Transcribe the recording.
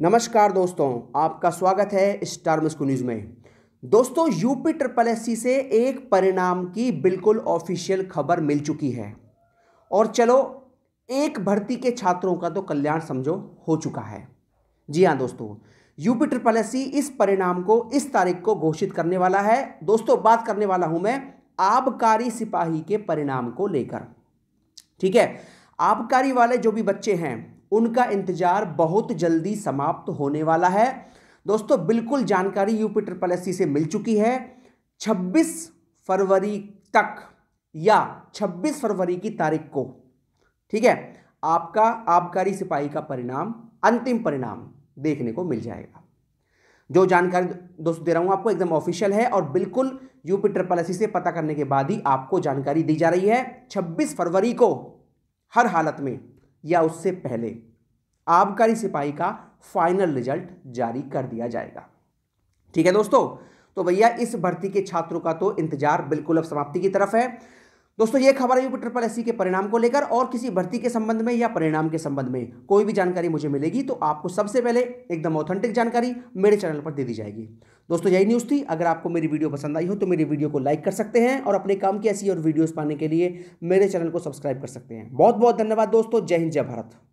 नमस्कार दोस्तों आपका स्वागत है स्टार मिस्को न्यूज़ में दोस्तों यूपी ट्रिपल एस से एक परिणाम की बिल्कुल ऑफिशियल खबर मिल चुकी है और चलो एक भर्ती के छात्रों का तो कल्याण समझो हो चुका है जी हाँ दोस्तों यूपी ट्रिपल एस इस परिणाम को इस तारीख को घोषित करने वाला है दोस्तों बात करने वाला हूं मैं आबकारी सिपाही के परिणाम को लेकर ठीक है आबकारी वाले जो भी बच्चे हैं उनका इंतजार बहुत जल्दी समाप्त होने वाला है दोस्तों बिल्कुल जानकारी यूपी ट्रिपल एस से मिल चुकी है 26 फरवरी तक या 26 फरवरी की तारीख को ठीक है आपका आबकारी सिपाही का परिणाम अंतिम परिणाम देखने को मिल जाएगा जो जानकारी दोस्तों दे रहा हूँ आपको एकदम ऑफिशियल है और बिल्कुल यूपी ट्रिपल एस से पता करने के बाद ही आपको जानकारी दी जा रही है 26 फरवरी को हर हालत में या उससे पहले आबकारी सिपाही का फाइनल रिजल्ट जारी कर दिया जाएगा ठीक है दोस्तों तो भैया इस भर्ती के छात्रों का तो इंतजार बिल्कुल अब समाप्ति की तरफ है दोस्तों ये खबर है ट्रिपल एस के परिणाम को लेकर और किसी भर्ती के संबंध में या परिणाम के संबंध में कोई भी जानकारी मुझे मिलेगी तो आपको सबसे पहले एकदम ऑथेंटिक जानकारी मेरे चैनल पर दे दी जाएगी दोस्तों यही न्यूज़ थी अगर आपको मेरी वीडियो पसंद आई हो तो मेरी वीडियो को लाइक कर सकते हैं और अपने काम की ऐसी और वीडियोज़ पाने के लिए मेरे चैनल को सब्सक्राइब कर सकते हैं बहुत बहुत धन्यवाद दोस्तों जय हिंद जय भारत